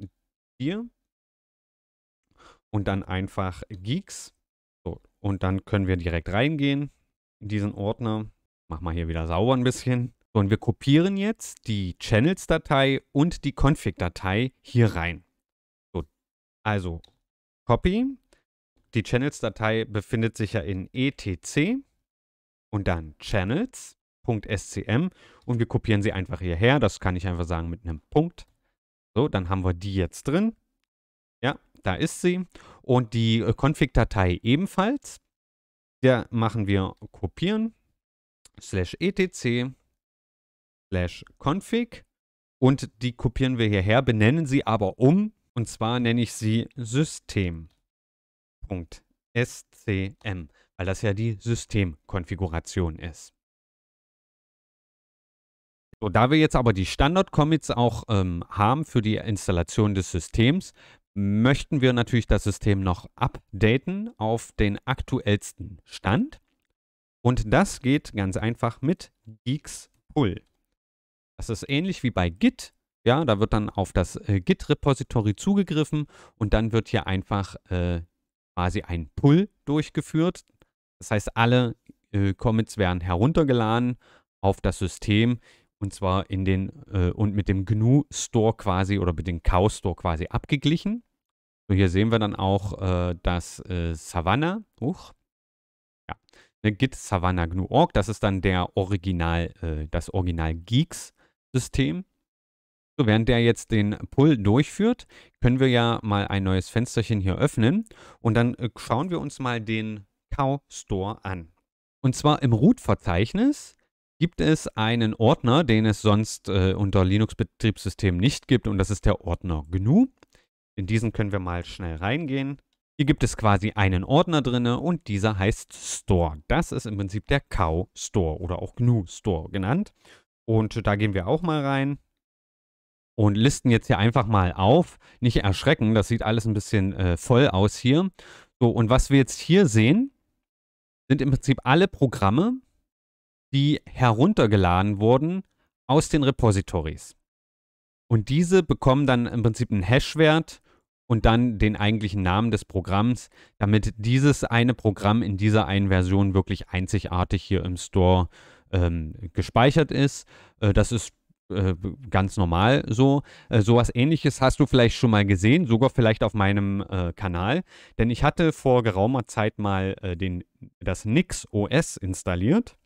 und dann einfach Geeks. So, und dann können wir direkt reingehen in diesen Ordner. Mach mal hier wieder sauber ein bisschen und wir kopieren jetzt die Channels-Datei und die Config-Datei hier rein. So, also Copy. Die Channels-Datei befindet sich ja in etc und dann Channels.scm und wir kopieren sie einfach hierher. Das kann ich einfach sagen mit einem Punkt. So, dann haben wir die jetzt drin. Ja, da ist sie. Und die äh, Config-Datei ebenfalls. Da machen wir kopieren, slash etc slash config und die kopieren wir hierher, benennen sie aber um und zwar nenne ich sie system.scm, weil das ja die Systemkonfiguration ist. So, da wir jetzt aber die Standard-Commits auch ähm, haben für die Installation des Systems, möchten wir natürlich das System noch updaten auf den aktuellsten Stand. Und das geht ganz einfach mit Geeks Pull. Das ist ähnlich wie bei Git. Ja, da wird dann auf das äh, Git-Repository zugegriffen und dann wird hier einfach äh, quasi ein Pull durchgeführt. Das heißt, alle äh, Commits werden heruntergeladen auf das System und zwar in den äh, und mit dem GNU Store quasi oder mit dem Cow Store quasi abgeglichen. So hier sehen wir dann auch äh, das äh, Savannah. Huch. Ja, ne, Git Savannah GNU Org. Das ist dann der Original, das Original Geeks System. So, während der jetzt den Pull durchführt, können wir ja mal ein neues Fensterchen hier öffnen und dann äh, schauen wir uns mal den Cow Store an. Und zwar im Root-Verzeichnis gibt es einen Ordner, den es sonst äh, unter Linux-Betriebssystemen nicht gibt und das ist der Ordner GNU. In diesen können wir mal schnell reingehen. Hier gibt es quasi einen Ordner drin und dieser heißt Store. Das ist im Prinzip der Cow Store oder auch GNU Store genannt. Und da gehen wir auch mal rein und listen jetzt hier einfach mal auf. Nicht erschrecken, das sieht alles ein bisschen äh, voll aus hier. So, und was wir jetzt hier sehen, sind im Prinzip alle Programme, die heruntergeladen wurden aus den Repositories. Und diese bekommen dann im Prinzip einen Hash-Wert und dann den eigentlichen Namen des Programms, damit dieses eine Programm in dieser einen Version wirklich einzigartig hier im Store äh, ähm, gespeichert ist. Äh, das ist äh, ganz normal so. Äh, sowas ähnliches hast du vielleicht schon mal gesehen, sogar vielleicht auf meinem äh, Kanal. Denn ich hatte vor geraumer Zeit mal äh, den, das Nix OS installiert.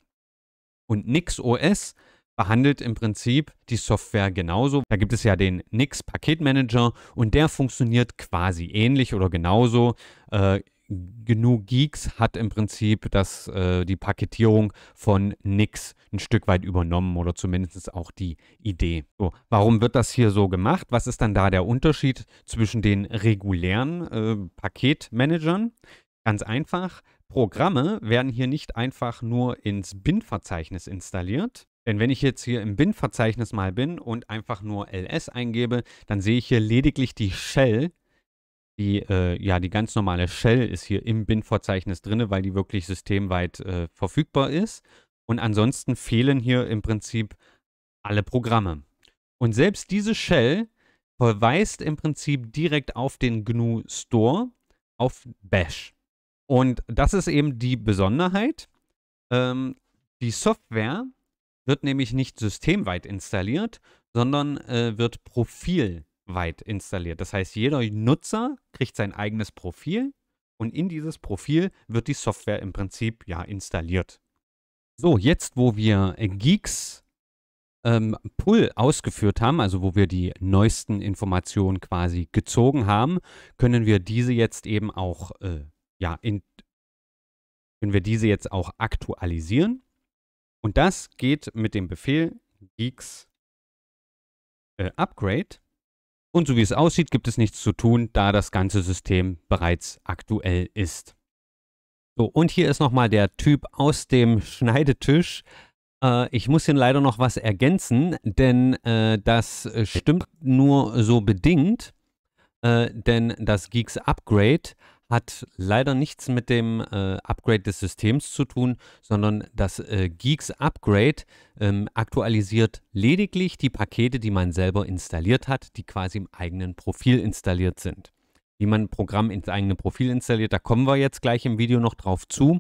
Und Nix OS behandelt im Prinzip die Software genauso. Da gibt es ja den Nix Paketmanager und der funktioniert quasi ähnlich oder genauso. Äh, genug Geeks hat im Prinzip das, äh, die Paketierung von Nix ein Stück weit übernommen oder zumindest auch die Idee. So, warum wird das hier so gemacht? Was ist dann da der Unterschied zwischen den regulären äh, Paketmanagern? Ganz einfach, Programme werden hier nicht einfach nur ins Bin-Verzeichnis installiert, denn wenn ich jetzt hier im Bin-Verzeichnis mal bin und einfach nur ls eingebe, dann sehe ich hier lediglich die Shell, die, äh, ja, die ganz normale Shell ist hier im Bin-Verzeichnis drin, weil die wirklich systemweit äh, verfügbar ist. Und ansonsten fehlen hier im Prinzip alle Programme. Und selbst diese Shell verweist im Prinzip direkt auf den GNU Store, auf Bash. Und das ist eben die Besonderheit. Ähm, die Software wird nämlich nicht systemweit installiert, sondern äh, wird Profil weit installiert. Das heißt, jeder Nutzer kriegt sein eigenes Profil und in dieses Profil wird die Software im Prinzip ja installiert. So, jetzt wo wir äh, Geeks ähm, Pull ausgeführt haben, also wo wir die neuesten Informationen quasi gezogen haben, können wir diese jetzt eben auch äh, ja in, können wir diese jetzt auch aktualisieren. Und das geht mit dem Befehl geeks äh, upgrade und so wie es aussieht, gibt es nichts zu tun, da das ganze System bereits aktuell ist. So, und hier ist nochmal der Typ aus dem Schneidetisch. Äh, ich muss hier leider noch was ergänzen, denn äh, das stimmt nur so bedingt. Äh, denn das Geeks Upgrade hat leider nichts mit dem äh, Upgrade des Systems zu tun, sondern das äh, Geeks Upgrade ähm, aktualisiert lediglich die Pakete, die man selber installiert hat, die quasi im eigenen Profil installiert sind wie man ein Programm ins eigene Profil installiert. Da kommen wir jetzt gleich im Video noch drauf zu.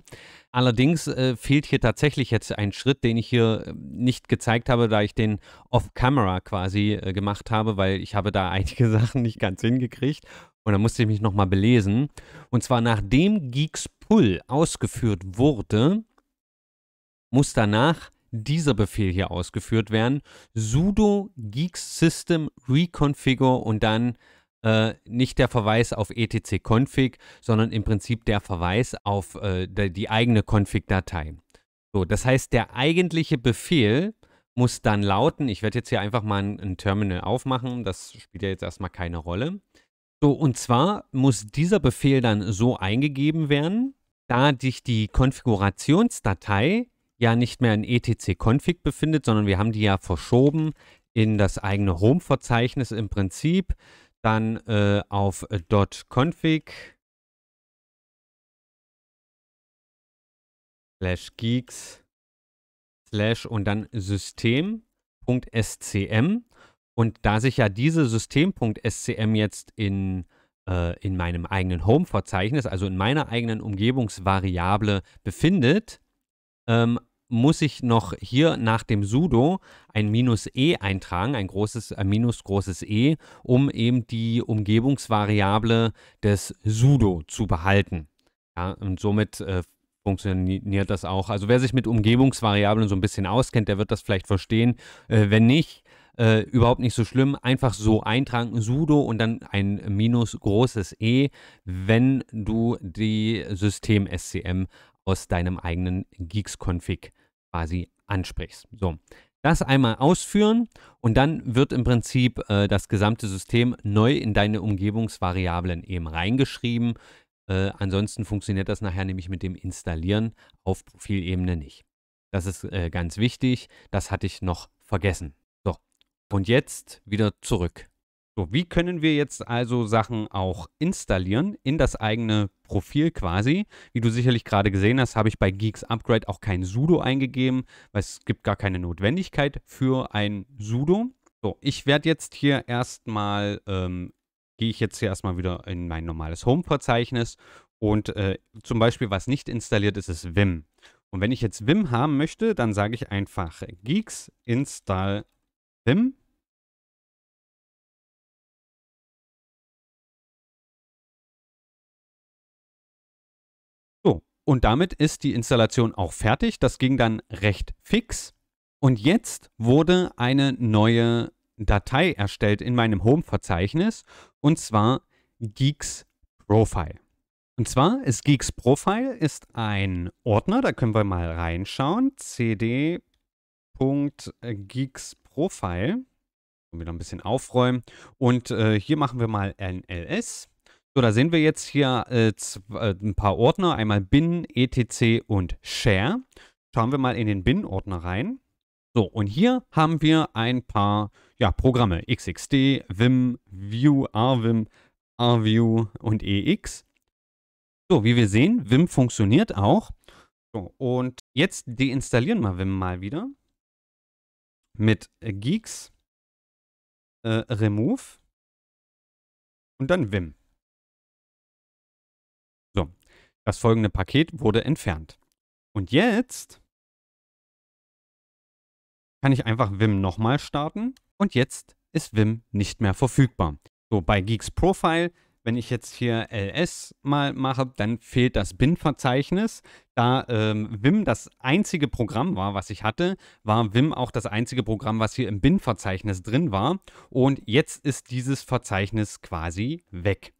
Allerdings äh, fehlt hier tatsächlich jetzt ein Schritt, den ich hier äh, nicht gezeigt habe, da ich den off-camera quasi äh, gemacht habe, weil ich habe da einige Sachen nicht ganz hingekriegt. Und da musste ich mich nochmal belesen. Und zwar nachdem Geeks Pull ausgeführt wurde, muss danach dieser Befehl hier ausgeführt werden. sudo geeks system reconfigure und dann äh, nicht der Verweis auf etc-config, sondern im Prinzip der Verweis auf äh, die, die eigene Config-Datei. So, das heißt, der eigentliche Befehl muss dann lauten, ich werde jetzt hier einfach mal ein, ein Terminal aufmachen, das spielt ja jetzt erstmal keine Rolle. So, und zwar muss dieser Befehl dann so eingegeben werden, da sich die Konfigurationsdatei ja nicht mehr in etc-config befindet, sondern wir haben die ja verschoben in das eigene Home-Verzeichnis im Prinzip, dann äh, auf .config slash geeks slash und dann system.scm. Und da sich ja diese system.scm jetzt in, äh, in meinem eigenen Home-Verzeichnis, also in meiner eigenen Umgebungsvariable befindet, ähm, muss ich noch hier nach dem Sudo ein Minus E eintragen, ein großes ein äh, Minus großes E, um eben die Umgebungsvariable des Sudo zu behalten. Ja, und somit äh, funktioniert das auch. Also wer sich mit Umgebungsvariablen so ein bisschen auskennt, der wird das vielleicht verstehen. Äh, wenn nicht, äh, überhaupt nicht so schlimm. Einfach so eintragen, sudo und dann ein minus großes e, wenn du die System-SCM aus deinem eigenen Geeks-Config quasi ansprichst. So, das einmal ausführen und dann wird im Prinzip äh, das gesamte System neu in deine Umgebungsvariablen eben reingeschrieben. Äh, ansonsten funktioniert das nachher nämlich mit dem Installieren auf Profilebene nicht. Das ist äh, ganz wichtig. Das hatte ich noch vergessen. So, und jetzt wieder zurück. So, wie können wir jetzt also Sachen auch installieren in das eigene Profil quasi? Wie du sicherlich gerade gesehen hast, habe ich bei Geeks Upgrade auch kein Sudo eingegeben, weil es gibt gar keine Notwendigkeit für ein Sudo. So, ich werde jetzt hier erstmal, ähm, gehe ich jetzt hier erstmal wieder in mein normales Home-Verzeichnis und äh, zum Beispiel, was nicht installiert ist, ist Vim. Und wenn ich jetzt Vim haben möchte, dann sage ich einfach geeks install Vim Und damit ist die Installation auch fertig. Das ging dann recht fix. Und jetzt wurde eine neue Datei erstellt in meinem Home-Verzeichnis und zwar Geeks Profile. Und zwar ist Geeks Profile ist ein Ordner, da können wir mal reinschauen. cd.geeksprofile. Äh, und wieder ein bisschen aufräumen. Und äh, hier machen wir mal ein ls. So, da sehen wir jetzt hier äh, äh ein paar Ordner, einmal bin, etc und share. Schauen wir mal in den bin-Ordner rein. So, und hier haben wir ein paar ja, Programme, XXD, Vim, View, RVim, RView und EX. So, wie wir sehen, Vim funktioniert auch. So, und jetzt deinstallieren wir Vim mal wieder mit äh, Geeks, äh, Remove und dann Vim. Das folgende Paket wurde entfernt. Und jetzt kann ich einfach Vim nochmal starten und jetzt ist Vim nicht mehr verfügbar. So, bei Geeks Profile, wenn ich jetzt hier ls mal mache, dann fehlt das bin-Verzeichnis. Da ähm, Vim das einzige Programm war, was ich hatte, war Vim auch das einzige Programm, was hier im bin-Verzeichnis drin war. Und jetzt ist dieses Verzeichnis quasi weg.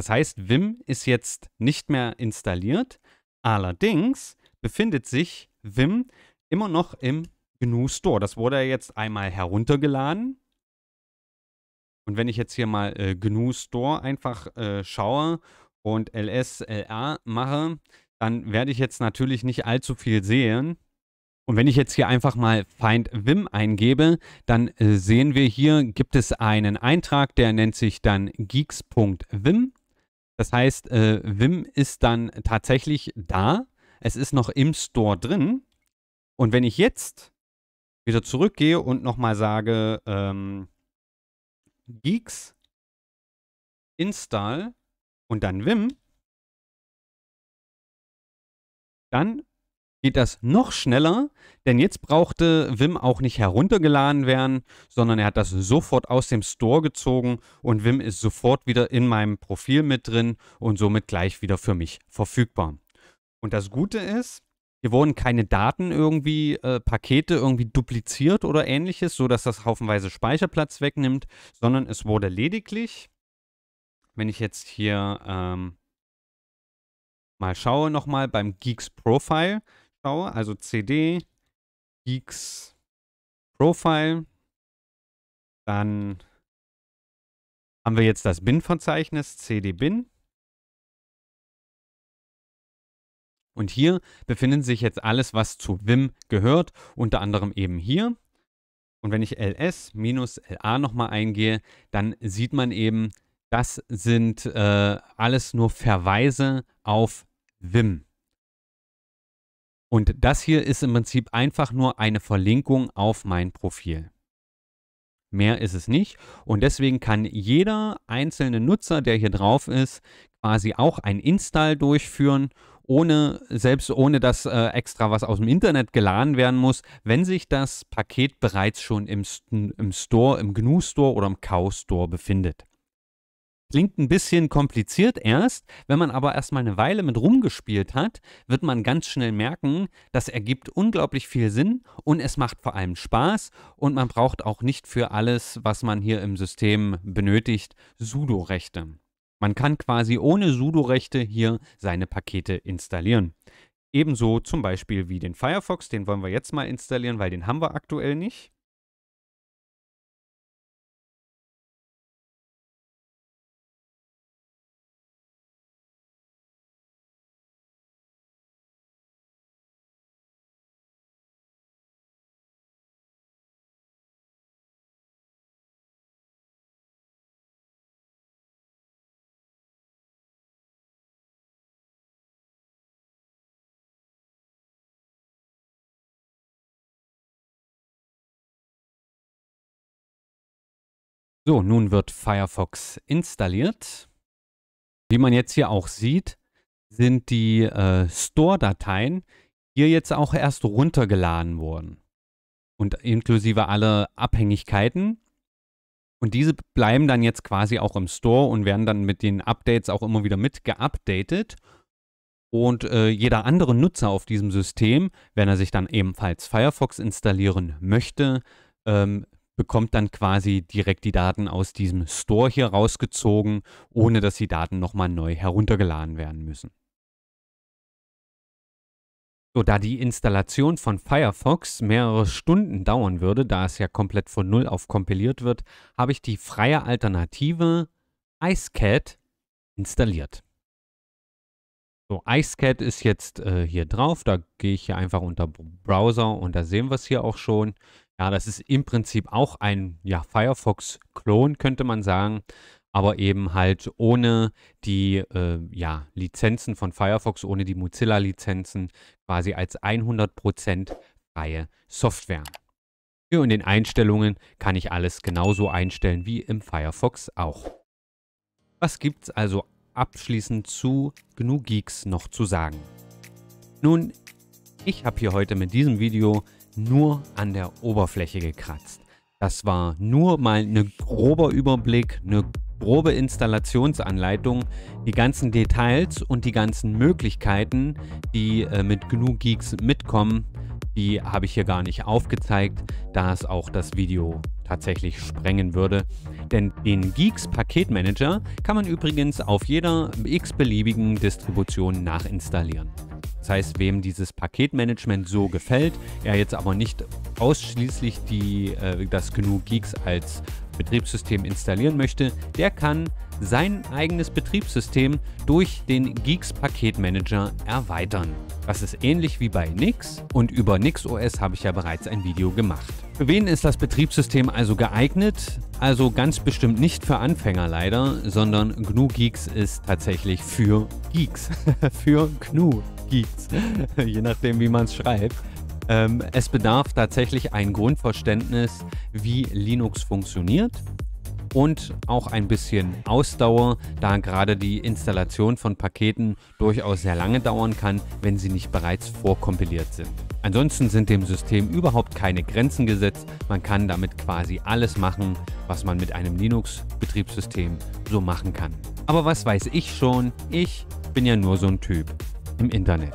Das heißt, Vim ist jetzt nicht mehr installiert. Allerdings befindet sich Vim immer noch im GNU Store. Das wurde jetzt einmal heruntergeladen. Und wenn ich jetzt hier mal äh, GNU Store einfach äh, schaue und LSLA mache, dann werde ich jetzt natürlich nicht allzu viel sehen. Und wenn ich jetzt hier einfach mal Find Vim eingebe, dann äh, sehen wir hier, gibt es einen Eintrag, der nennt sich dann geeks.vim. Das heißt, äh, Vim ist dann tatsächlich da. Es ist noch im Store drin. Und wenn ich jetzt wieder zurückgehe und nochmal sage, ähm, Geeks, Install und dann Vim, dann geht das noch schneller, denn jetzt brauchte Wim auch nicht heruntergeladen werden, sondern er hat das sofort aus dem Store gezogen und Wim ist sofort wieder in meinem Profil mit drin und somit gleich wieder für mich verfügbar. Und das Gute ist, hier wurden keine Daten irgendwie, äh, Pakete irgendwie dupliziert oder ähnliches, sodass das haufenweise Speicherplatz wegnimmt, sondern es wurde lediglich, wenn ich jetzt hier ähm, mal schaue nochmal beim Geeks Profile, schaue, also CD, Geeks Profile, dann haben wir jetzt das Bin-Verzeichnis, cd-bin. Und hier befinden sich jetzt alles, was zu Vim gehört, unter anderem eben hier. Und wenn ich ls-la nochmal eingehe, dann sieht man eben, das sind äh, alles nur Verweise auf Vim. Und das hier ist im Prinzip einfach nur eine Verlinkung auf mein Profil. Mehr ist es nicht. Und deswegen kann jeder einzelne Nutzer, der hier drauf ist, quasi auch ein Install durchführen, ohne, selbst ohne dass äh, extra was aus dem Internet geladen werden muss, wenn sich das Paket bereits schon im, im Store, im GNU Store oder im KAU Store befindet. Klingt ein bisschen kompliziert erst, wenn man aber erstmal eine Weile mit rumgespielt hat, wird man ganz schnell merken, das ergibt unglaublich viel Sinn und es macht vor allem Spaß und man braucht auch nicht für alles, was man hier im System benötigt, Sudo-Rechte. Man kann quasi ohne Sudo-Rechte hier seine Pakete installieren. Ebenso zum Beispiel wie den Firefox, den wollen wir jetzt mal installieren, weil den haben wir aktuell nicht. So, nun wird Firefox installiert. Wie man jetzt hier auch sieht, sind die äh, Store-Dateien hier jetzt auch erst runtergeladen worden. Und inklusive alle Abhängigkeiten. Und diese bleiben dann jetzt quasi auch im Store und werden dann mit den Updates auch immer wieder mit geupdatet. Und äh, jeder andere Nutzer auf diesem System, wenn er sich dann ebenfalls Firefox installieren möchte, ähm, bekommt dann quasi direkt die Daten aus diesem Store hier rausgezogen, ohne dass die Daten nochmal neu heruntergeladen werden müssen. So, da die Installation von Firefox mehrere Stunden dauern würde, da es ja komplett von Null auf kompiliert wird, habe ich die freie Alternative IceCat installiert. So, IceCat ist jetzt äh, hier drauf. Da gehe ich hier einfach unter Browser und da sehen wir es hier auch schon. Ja, das ist im Prinzip auch ein ja, Firefox-Klon, könnte man sagen, aber eben halt ohne die äh, ja, Lizenzen von Firefox, ohne die Mozilla-Lizenzen, quasi als 100% freie Software. Hier in den Einstellungen kann ich alles genauso einstellen wie im Firefox auch. Was gibt es also abschließend zu GNU Geeks noch zu sagen? Nun, ich habe hier heute mit diesem Video nur an der Oberfläche gekratzt. Das war nur mal ein grober Überblick, eine grobe Installationsanleitung. Die ganzen Details und die ganzen Möglichkeiten, die äh, mit genug Geeks mitkommen, die habe ich hier gar nicht aufgezeigt, da es auch das Video tatsächlich sprengen würde. Denn den Geeks Paketmanager kann man übrigens auf jeder x-beliebigen Distribution nachinstallieren. Das heißt, wem dieses Paketmanagement so gefällt, er jetzt aber nicht ausschließlich die, äh, das GNU Geeks als Betriebssystem installieren möchte, der kann sein eigenes Betriebssystem durch den Geeks Paketmanager erweitern. Das ist ähnlich wie bei Nix und über Nix OS habe ich ja bereits ein Video gemacht. Für wen ist das Betriebssystem also geeignet? Also ganz bestimmt nicht für Anfänger leider, sondern GNU Geeks ist tatsächlich für Geeks, für GNU gibt's, je nachdem, wie man es schreibt. Ähm, es bedarf tatsächlich ein Grundverständnis, wie Linux funktioniert und auch ein bisschen Ausdauer, da gerade die Installation von Paketen durchaus sehr lange dauern kann, wenn sie nicht bereits vorkompiliert sind. Ansonsten sind dem System überhaupt keine Grenzen gesetzt, man kann damit quasi alles machen, was man mit einem Linux-Betriebssystem so machen kann. Aber was weiß ich schon, ich bin ja nur so ein Typ im Internet.